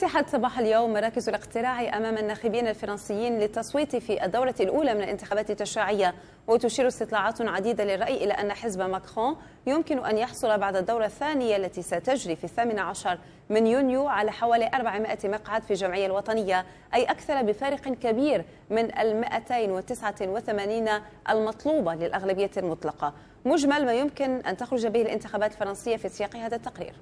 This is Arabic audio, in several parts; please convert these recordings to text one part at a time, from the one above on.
فتحت صباح اليوم مراكز الاقتراع أمام الناخبين الفرنسيين للتصويت في الدورة الأولى من الانتخابات التشريعية وتشير استطلاعات عديدة للرأي إلى أن حزب ماكرون يمكن أن يحصل بعد الدورة الثانية التي ستجري في الثامن عشر من يونيو على حوالي 400 مقعد في الجمعية الوطنية أي أكثر بفارق كبير من ال 289 المطلوبة للأغلبية المطلقة مجمل ما يمكن أن تخرج به الانتخابات الفرنسية في سياق هذا التقرير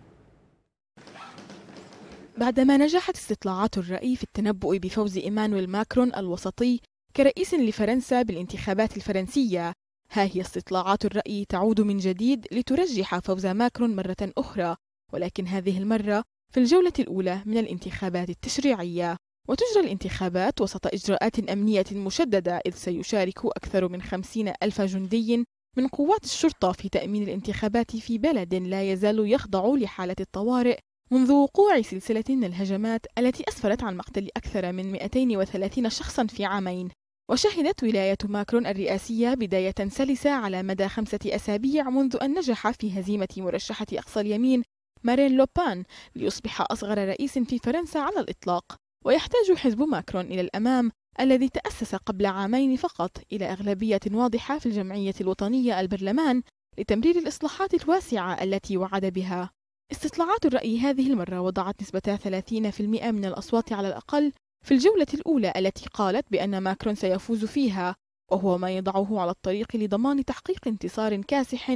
بعدما نجحت استطلاعات الرأي في التنبؤ بفوز إيمانويل ماكرون الوسطي كرئيس لفرنسا بالانتخابات الفرنسية ها هي استطلاعات الرأي تعود من جديد لترجح فوز ماكرون مرة أخرى ولكن هذه المرة في الجولة الأولى من الانتخابات التشريعية وتجرى الانتخابات وسط إجراءات أمنية مشددة إذ سيشارك أكثر من خمسين ألف جندي من قوات الشرطة في تأمين الانتخابات في بلد لا يزال يخضع لحالة الطوارئ منذ وقوع سلسلة من الهجمات التي أسفرت عن مقتل أكثر من 230 شخصا في عامين وشهدت ولاية ماكرون الرئاسية بداية سلسة على مدى خمسة أسابيع منذ أن نجح في هزيمة مرشحة أقصى اليمين مارين لوبان ليصبح أصغر رئيس في فرنسا على الإطلاق ويحتاج حزب ماكرون إلى الأمام الذي تأسس قبل عامين فقط إلى أغلبية واضحة في الجمعية الوطنية البرلمان لتمرير الإصلاحات الواسعة التي وعد بها استطلاعات الرأي هذه المرة وضعت نسبة 30% من الأصوات على الأقل في الجولة الأولى التي قالت بأن ماكرون سيفوز فيها وهو ما يضعه على الطريق لضمان تحقيق انتصار كاسح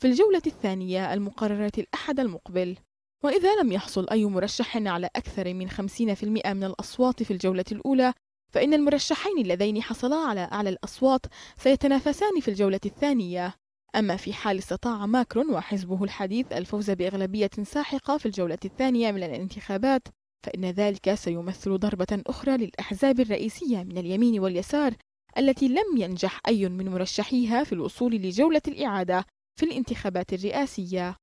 في الجولة الثانية المقررة الأحد المقبل وإذا لم يحصل أي مرشح على أكثر من 50% من الأصوات في الجولة الأولى فإن المرشحين اللذين حصلا على أعلى الأصوات سيتنافسان في الجولة الثانية أما في حال استطاع ماكرون وحزبه الحديث الفوز بأغلبية ساحقة في الجولة الثانية من الانتخابات فإن ذلك سيمثل ضربة أخرى للأحزاب الرئيسية من اليمين واليسار التي لم ينجح أي من مرشحيها في الوصول لجولة الإعادة في الانتخابات الرئاسية